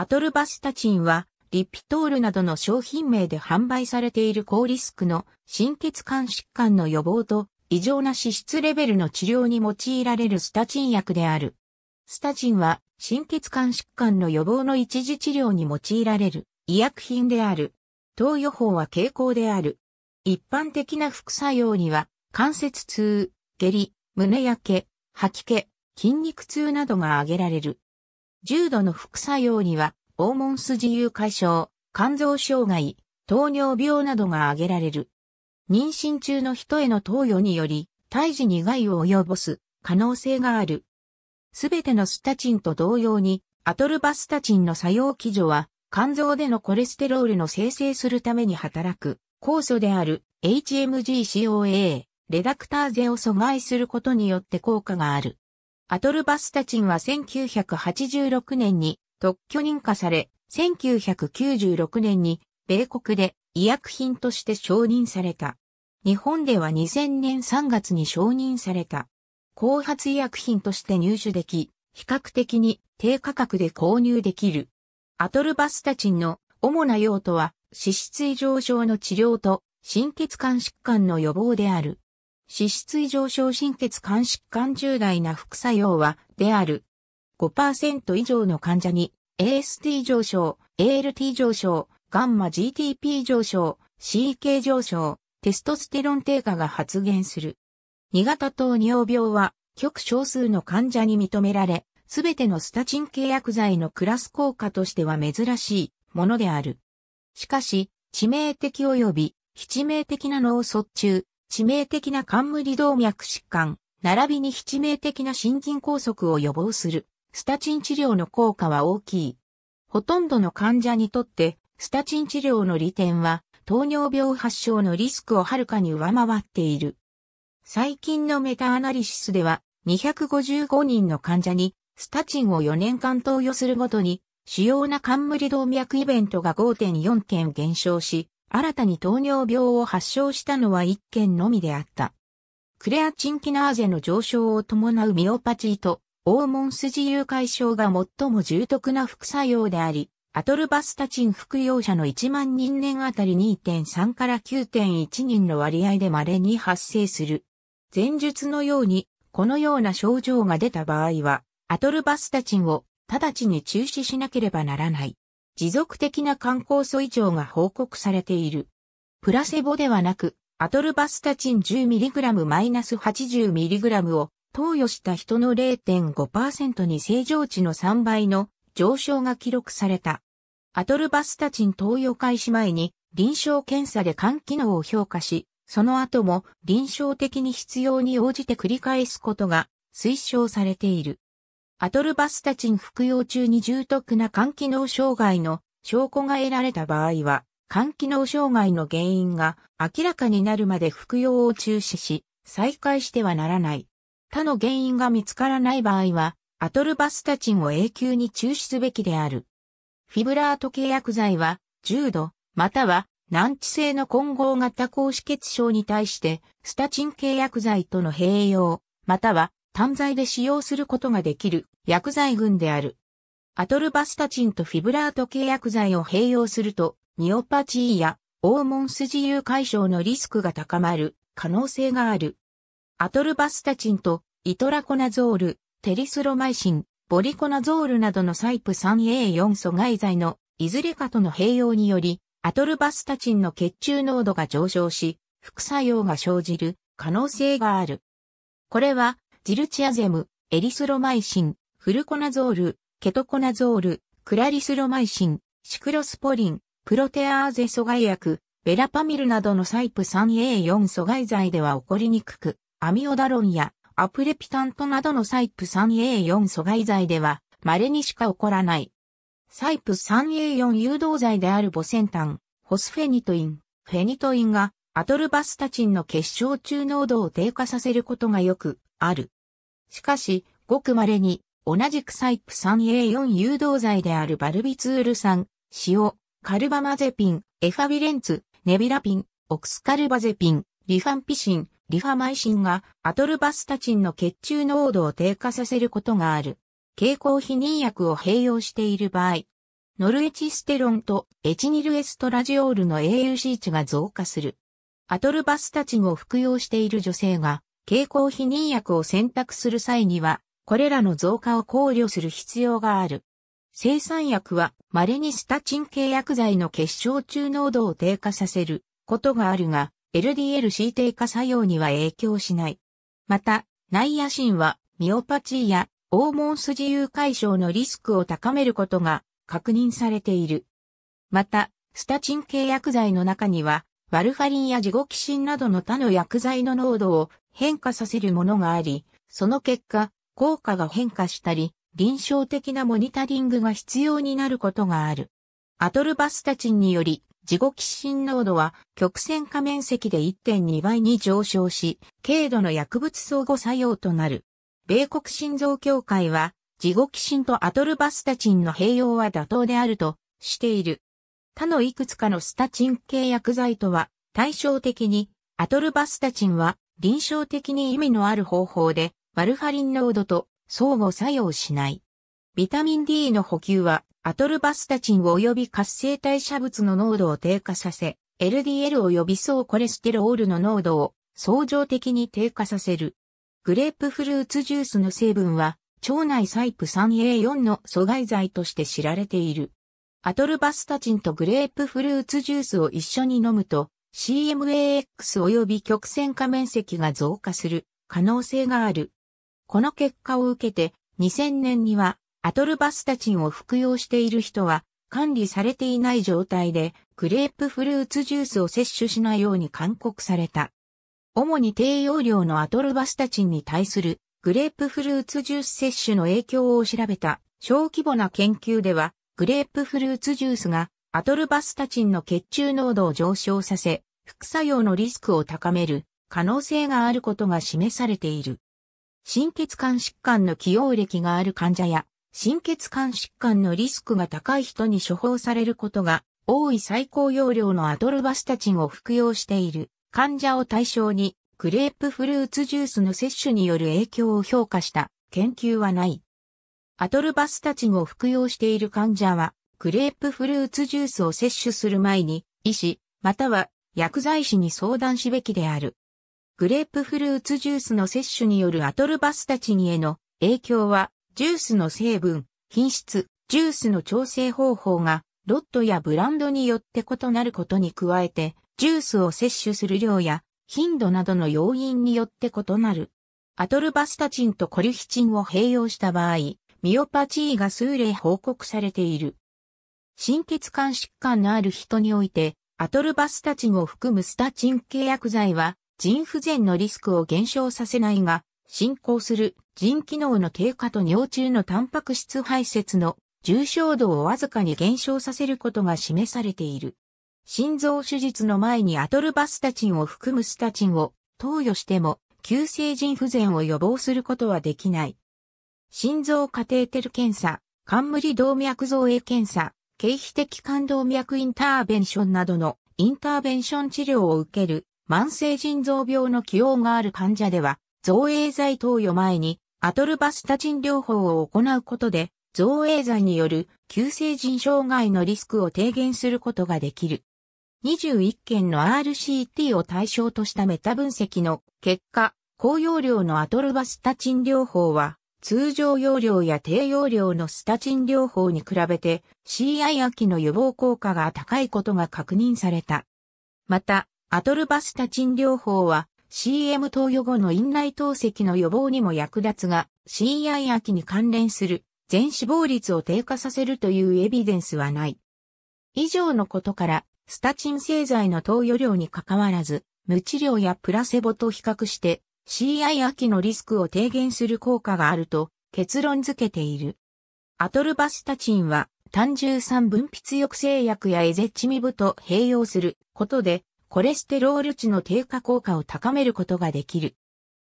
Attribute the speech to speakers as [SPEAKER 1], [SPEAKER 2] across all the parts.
[SPEAKER 1] アトルバスタチンは、リピトールなどの商品名で販売されている高リスクの心血管疾患の予防と異常な脂質レベルの治療に用いられるスタチン薬である。スタチンは心血管疾患の予防の一時治療に用いられる医薬品である。投与法は傾向である。一般的な副作用には関節痛、下痢、胸焼け、吐き気、筋肉痛などが挙げられる。重度の副作用には、黄門筋由解消、肝臓障害、糖尿病などが挙げられる。妊娠中の人への投与により、胎児に害を及ぼす可能性がある。すべてのスタチンと同様に、アトルバスタチンの作用基準は、肝臓でのコレステロールの生成するために働く、酵素である HMG-CoA、レダクターゼを阻害することによって効果がある。アトルバスタチンは1986年に特許認可され、1996年に米国で医薬品として承認された。日本では2000年3月に承認された。後発医薬品として入手でき、比較的に低価格で購入できる。アトルバスタチンの主な用途は脂質異常症の治療と心血管疾患の予防である。脂質異常症心血管疾患重大な副作用は、である。5%以上の患者に、AST 上昇、ALT 上昇、ガンマ GTP 上昇、CK 上昇、テストステロン低下が発現する。2型糖尿病は、極少数の患者に認められ、すべてのスタチン系薬剤のクラス効果としては珍しいものである。しかし、致命的及び非致命的な脳卒中、致命的な冠動脈疾患、並びに致命的な心筋梗塞を予防する、スタチン治療の効果は大きい。ほとんどの患者にとって、スタチン治療の利点は、糖尿病発症のリスクをはるかに上回っている。最近のメタアナリシスでは、255人の患者に、スタチンを4年間投与するごとに、主要な冠動脈イベントが5.4件減少し、新たに糖尿病を発症したのは1件のみであった。クレアチンキナーゼの上昇を伴うミオパチーと、黄門自由解消が最も重篤な副作用であり、アトルバスタチン服用者の1万人年あたり2.3から9.1人の割合で稀に発生する。前述のように、このような症状が出た場合は、アトルバスタチンを直ちに中止しなければならない。持続的な肝酵素異常が報告されている。プラセボではなく、アトルバスタチン 10mg-80mg を投与した人の0.5%に正常値の3倍の上昇が記録された。アトルバスタチン投与開始前に臨床検査で肝機能を評価し、その後も臨床的に必要に応じて繰り返すことが推奨されている。アトルバスタチン服用中に重篤な肝機能障害の証拠が得られた場合は、肝機能障害の原因が明らかになるまで服用を中止し、再開してはならない。他の原因が見つからない場合は、アトルバスタチンを永久に中止すべきである。フィブラート契約剤は、重度、または難治性の混合型高脂血症に対して、スタチン契約剤との併用、または単剤で使用することができる薬剤群である。アトルバスタチンとフィブラート系薬剤を併用すると、ニオパチーや黄門自由解消のリスクが高まる可能性がある。アトルバスタチンとイトラコナゾール、テリスロマイシン、ボリコナゾールなどのサイプ 3A4 阻害剤のいずれかとの併用により、アトルバスタチンの血中濃度が上昇し、副作用が生じる可能性がある。これはジルチアゼム、エリスロマイシン、フルコナゾール、ケトコナゾール、クラリスロマイシン、シクロスポリン、プロテアーゼ阻害薬、ベラパミルなどのサイプ 3A4 阻害剤では起こりにくく、アミオダロンやアプレピタントなどのサイプ 3A4 阻害剤では稀にしか起こらない。サイプ 3A4 誘導剤であるボセンタン、ホスフェニトイン、フェニトインがアトルバスタチンの結晶中濃度を低下させることがよくある。しかし、ごく稀に、同じくサイプ 3A4 誘導剤であるバルビツール酸、塩、カルバマゼピン、エファビレンツ、ネビラピン、オクスカルバゼピン、リファンピシン、リファマイシンがアトルバスタチンの血中濃度を低下させることがある。蛍光避妊薬を併用している場合、ノルエチステロンとエチニルエストラジオールの AUC 値が増加する。アトルバスタチンを服用している女性が経口避妊薬を選択する際には、これらの増加を考慮する必要がある。生産薬は稀にスタチン系薬剤の結晶中濃度を低下させることがあるが、LDL-C 低下作用には影響しない。また、内野ンはミオパチーやオーモンス自由解消のリスクを高めることが確認されている。また、スタチン系薬剤の中には、ワルファリンやジゴキシンなどの他の薬剤の濃度を変化させるものがあり、その結果、効果が変化したり、臨床的なモニタリングが必要になることがある。アトルバスタチンにより、自己寄進濃度は曲線化面積で1.2倍に上昇し、軽度の薬物相互作用となる。米国心臓協会は、自己寄進とアトルバスタチンの併用は妥当であるとしている。他のいくつかのスタチン系薬剤とは対照的に、アトルバスタチンは臨床的に意味のある方法で、バルファリン濃度と相互作用しない。ビタミン D の補給は、アトルバスタチン及び活性代謝物の濃度を低下させ、LDL 及び総コレステロールの濃度を相乗的に低下させる。グレープフルーツジュースの成分は、腸内サイプ 3A4 の阻害剤として知られている。アトルバスタチンとグレープフルーツジュースを一緒に飲むと、CMAX 及び曲線化面積が増加する可能性がある。この結果を受けて2000年にはアトルバスタチンを服用している人は管理されていない状態でグレープフルーツジュースを摂取しないように勧告された。主に低用量のアトルバスタチンに対するグレープフルーツジュース摂取の影響を調べた小規模な研究ではグレープフルーツジュースがアトルバスタチンの血中濃度を上昇させ、副作用のリスクを高める可能性があることが示されている。心血管疾患の起用歴がある患者や、心血管疾患のリスクが高い人に処方されることが多い最高容量のアトルバスタチンを服用している患者を対象にグレープフルーツジュースの摂取による影響を評価した研究はない。アトルバスタチンを服用している患者はグレープフルーツジュースを摂取する前に、医師、または薬剤師に相談すべきである。グレープフルーツジュースの摂取によるアトルバスタチニへの影響は、ジュースの成分、品質、ジュースの調整方法が、ロットやブランドによって異なることに加えて、ジュースを摂取する量や頻度などの要因によって異なる。アトルバスタチンとコリヒチンを併用した場合、ミオパチーが数例報告されている。心血管疾患のある人において、アトルバスタチンを含むスタチン系薬剤は、腎不全のリスクを減少させないが、進行する腎機能の低下と尿中のタンパク質排泄の重症度をわずかに減少させることが示されている。心臓手術の前にアトルバスタチンを含むスタチンを投与しても急性腎不全を予防することはできない。心臓カテーテル検査、冠動脈造影検査、経皮的冠動脈インターベンションなどのインターベンション治療を受ける慢性腎臓病の起用がある患者では、造影剤投与前にアトルバスタチン療法を行うことで、造影剤による急性腎障害のリスクを低減することができる。21件の RCT を対象としたメタ分析の結果、高容量のアトルバスタチン療法は通常容量や低容量のスタチン療法に比べて CI 秋の予防効果が高いことが確認された。また、アトルバスタチン療法は CM 投与後の院内透析の予防にも役立つが CI 秋に関連する全死亡率を低下させるというエビデンスはない。以上のことから、スタチン製剤の投与量に関わらず、無治療やプラセボと比較して CI 秋のリスクを低減する効果があると結論付けている。アトルバスタチンは単純酸分泌抑制薬やエゼチミブと併用することでコレステロール値の低下効果を高めることができる。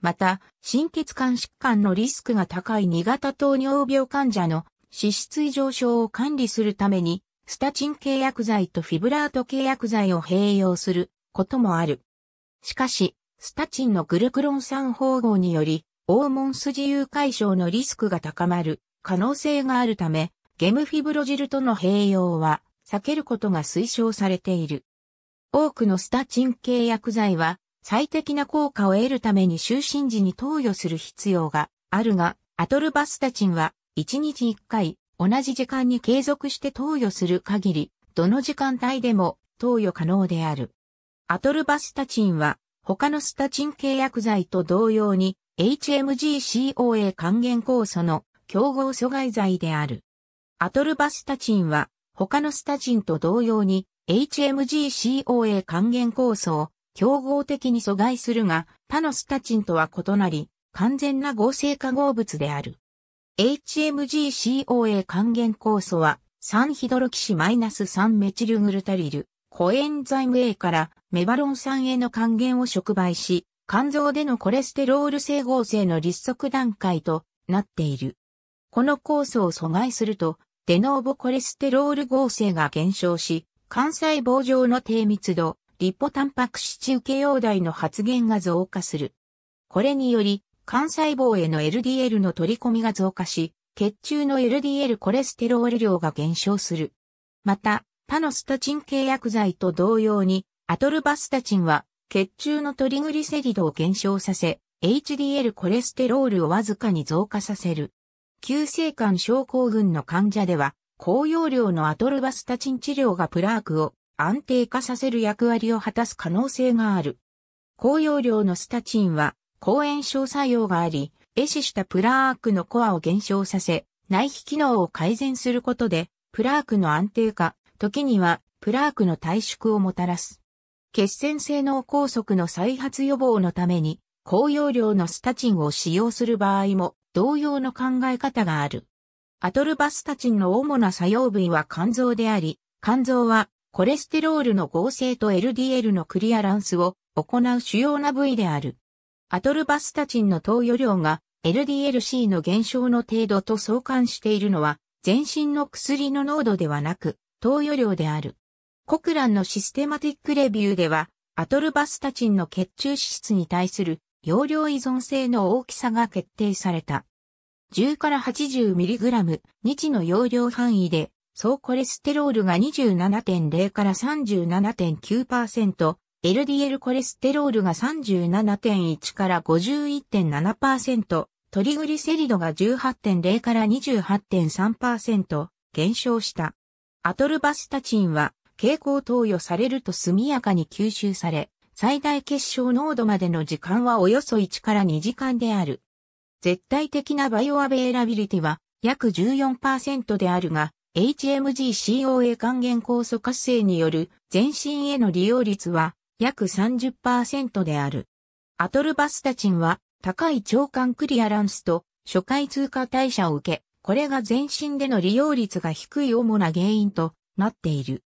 [SPEAKER 1] また、心血管疾患のリスクが高い2型糖尿病患者の脂質異常症を管理するために、スタチン契約剤とフィブラート契約剤を併用することもある。しかし、スタチンのグルクロン酸方法により、黄門筋誘解消のリスクが高まる可能性があるため、ゲムフィブロジルとの併用は避けることが推奨されている。多くのスタチン系薬剤は最適な効果を得るために就寝時に投与する必要があるが、アトルバスタチンは1日1回同じ時間に継続して投与する限り、どの時間帯でも投与可能である。アトルバスタチンは他のスタチン契約剤と同様に HMG-CoA 還元酵素の競合阻害剤である。アトルバスタチンは他のスタチンと同様に HMG-CoA 還元酵素を競合的に阻害するが他のスタチンとは異なり完全な合成化合物である。HMG-CoA 還元酵素は3ヒドロキシ -3 メチルグルタリルコエンザイム A からメバロン酸への還元を触媒し、肝臓でのコレステロール整合性の立足段階となっている。この酵素を阻害すると、デノーボコレステロール合成が減少し、肝細胞上の低密度、リポタンパク質受け容体の発現が増加する。これにより、肝細胞への LDL の取り込みが増加し、血中の LDL コレステロール量が減少する。また、他のスタチン系薬剤と同様に、アトルバスタチンは、血中のトリグリセリドを減少させ、HDL コレステロールをわずかに増加させる。急性肝症候群の患者では、高容量のアトルバスタチン治療がプラークを安定化させる役割を果たす可能性がある。高容量のスタチンは、抗炎症作用があり、壊死したプラークのコアを減少させ、内皮機能を改善することで、プラークの安定化、時にはプラークの退縮をもたらす。血栓性脳梗塞の再発予防のために、高容量のスタチンを使用する場合も同様の考え方がある。アトルバスタチンの主な作用部位は肝臓であり、肝臓はコレステロールの合成と LDL のクリアランスを行う主要な部位である。アトルバスタチンの投与量が LDLC の減少の程度と相関しているのは、全身の薬の濃度ではなく、投与量である。コクランのシステマティックレビューでは、アトルバスタチンの血中脂質に対する容量依存性の大きさが決定された。10から 80mg 日の容量範囲で、総コレステロールが27.0から37.9%、LDL コレステロールが37.1から51.7%、トリグリセリドが18.0から28.3%減少した。アトルバスタチンは、蛍光投与されると速やかに吸収され、最大結晶濃度までの時間はおよそ1から2時間である。絶対的なバイオアベイラビリティは約14%であるが、HMG-CoA 還元酵素活性による全身への利用率は約30%である。アトルバスタチンは高い腸管クリアランスと初回通過代謝を受け、これが全身での利用率が低い主な原因となっている。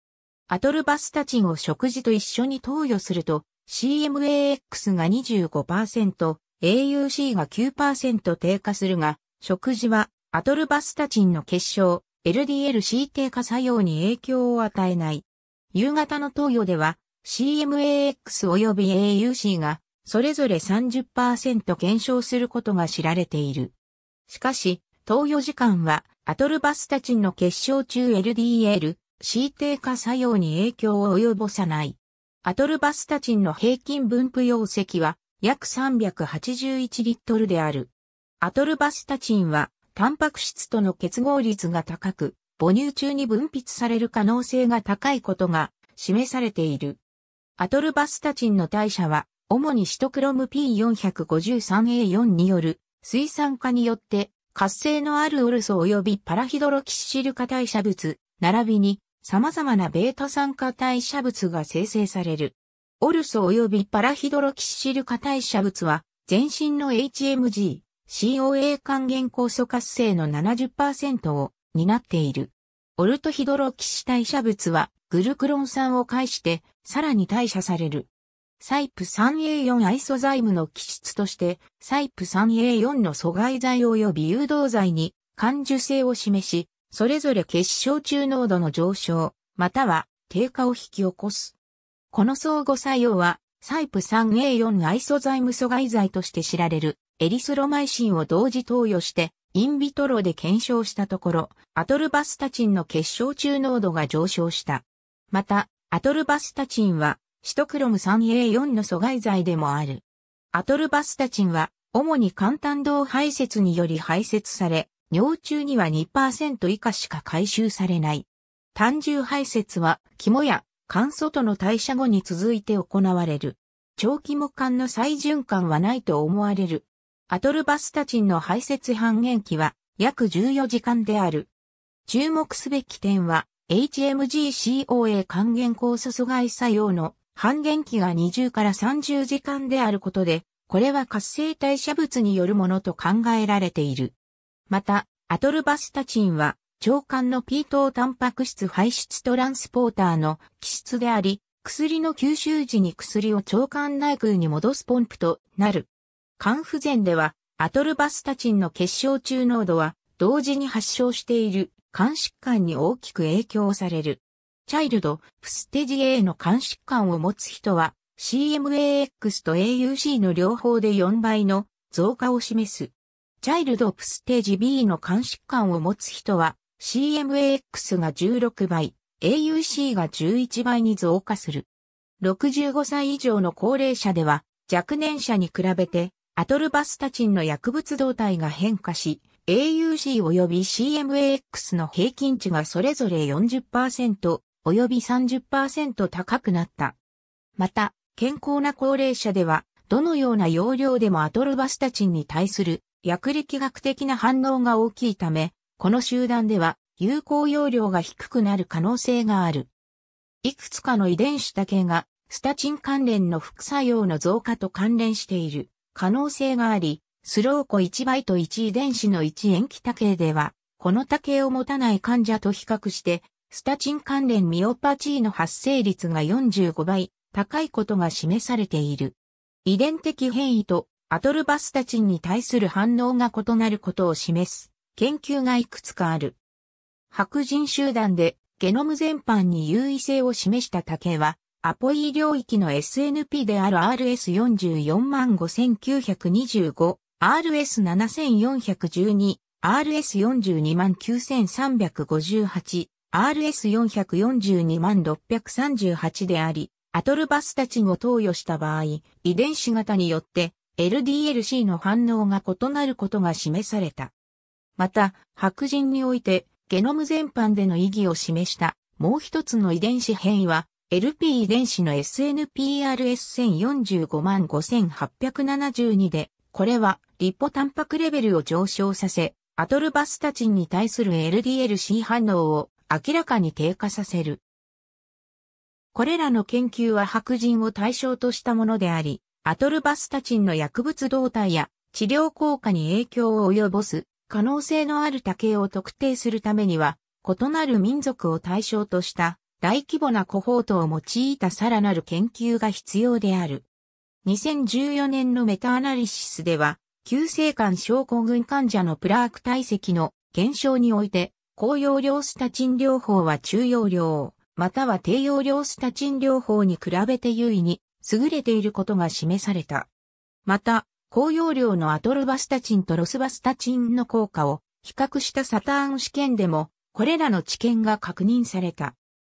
[SPEAKER 1] アトルバスタチンを食事と一緒に投与すると CMAX が25%、AUC が9%低下するが、食事はアトルバスタチンの結晶、LDL-C 低下作用に影響を与えない。夕方の投与では CMAX 及び AUC がそれぞれ30%減少することが知られている。しかし、投与時間はアトルバスタチンの結晶中 LDL、C 低下作用に影響を及ぼさない。アトルバスタチンの平均分布容積は約381リットルである。アトルバスタチンはタンパク質との結合率が高く、母乳中に分泌される可能性が高いことが示されている。アトルバスタチンの代謝は、主にシトクロム P453A4 による水酸化によって活性のあるオルソ及びパラヒドロキシル化代謝物、並びに様々なベータ酸化代謝物が生成される。オルソ及びパラヒドロキシル化代謝物は、全身の HMG、COA 還元酵素活性の70%を担っている。オルトヒドロキシ代謝物は、グルクロン酸を介して、さらに代謝される。サイプ 3A4 アイソザイムの基質として、サイプ 3A4 の阻害剤及び誘導剤に感受性を示し、それぞれ結晶中濃度の上昇、または低下を引き起こす。この相互作用は、サイプ 3A4 アイソザイム阻害剤として知られるエリスロマイシンを同時投与して、インビトロで検証したところ、アトルバスタチンの結晶中濃度が上昇した。また、アトルバスタチンはシトクロム 3A4 の阻害剤でもある。アトルバスタチンは、主に簡単動排泄により排泄され、尿中には2%以下しか回収されない。単重排泄は、肝や肝素との代謝後に続いて行われる。長期木管の再循環はないと思われる。アトルバスタチンの排泄半減期は約14時間である。注目すべき点は HMG-CoA 還元酵素阻害作用の半減期が20から30時間であることで、これは活性代謝物によるものと考えられている。また、アトルバスタチンは、腸管の P 等タンパク質排出トランスポーターの基質であり、薬の吸収時に薬を腸管内腔に戻すポンプとなる。肝不全では、アトルバスタチンの結晶中濃度は、同時に発症している肝疾患に大きく影響される。チャイルド、プステジ A の肝疾患を持つ人は CMAX と AUC の両方で4倍の増加を示す。チャイルドプステージ B の肝疾患を持つ人は CMAX が16倍、AUC が11倍に増加する。65歳以上の高齢者では若年者に比べてアトルバスタチンの薬物動態が変化し、AUC 及び CMAX の平均値がそれぞれ40%、及び30%高くなった。また、健康な高齢者では、どのような容量でもアトルバスタチンに対する薬力学的な反応が大きいため、この集団では有効容量が低くなる可能性がある。いくつかの遺伝子だけが、スタチン関連の副作用の増加と関連している可能性があり、スローコ1倍と1遺伝子の1塩基多形では、この多形を持たない患者と比較してスタチン関連ミオパチーの発生率が45倍高いことが示されている。遺伝的変異とアトルバスタチンに対する反応が異なることを示す研究がいくつかある。白人集団でゲノム全般に優位性を示した竹は、アポイ領域の SNP である RS445,925、RS7412、RS429,358、RS442 万638であり、アトルバスタチンを投与した場合、遺伝子型によって LDLC の反応が異なることが示された。また、白人において、ゲノム全般での意義を示した、もう一つの遺伝子変異は、LP 遺伝子の SNPRS1045 万5872で、これは、リポタンパクレベルを上昇させ、アトルバスタチンに対する LDLC 反応を明らかに低下させる。これらの研究は白人を対象としたものであり、アトルバスタチンの薬物動態や治療効果に影響を及ぼす可能性のある多形を特定するためには、異なる民族を対象とした大規模なコホートを用いたさらなる研究が必要である。2014年のメタアナリシスでは、急性間症候群患者のプラーク体積の減少において、高容量スタチン療法は中容量、または低容量スタチン療法に比べて優位に優れていることが示された。また、高容量のアトルバスタチンとロスバスタチンの効果を比較したサターン試験でも、これらの知見が確認された。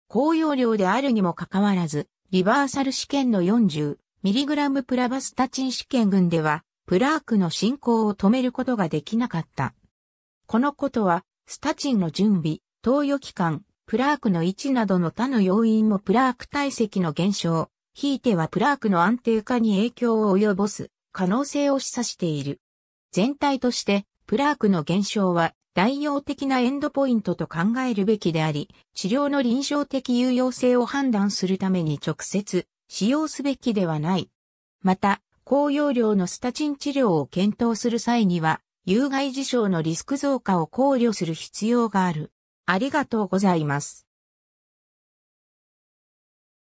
[SPEAKER 1] 高容量であるにもかかわらず、リバーサル試験の 40mg プラバスタチン試験群では、プラークの進行を止めることができなかった。このことは、スタチンの準備、投与期間、プラークの位置などの他の要因もプラーク体積の減少、ひいてはプラークの安定化に影響を及ぼす可能性を示唆している。全体として、プラークの減少は代用的なエンドポイントと考えるべきであり、治療の臨床的有用性を判断するために直接使用すべきではない。また、高容量のスタチン治療を検討する際には、有害事象のリスク増加を考慮する必要がある。ありがとうございます。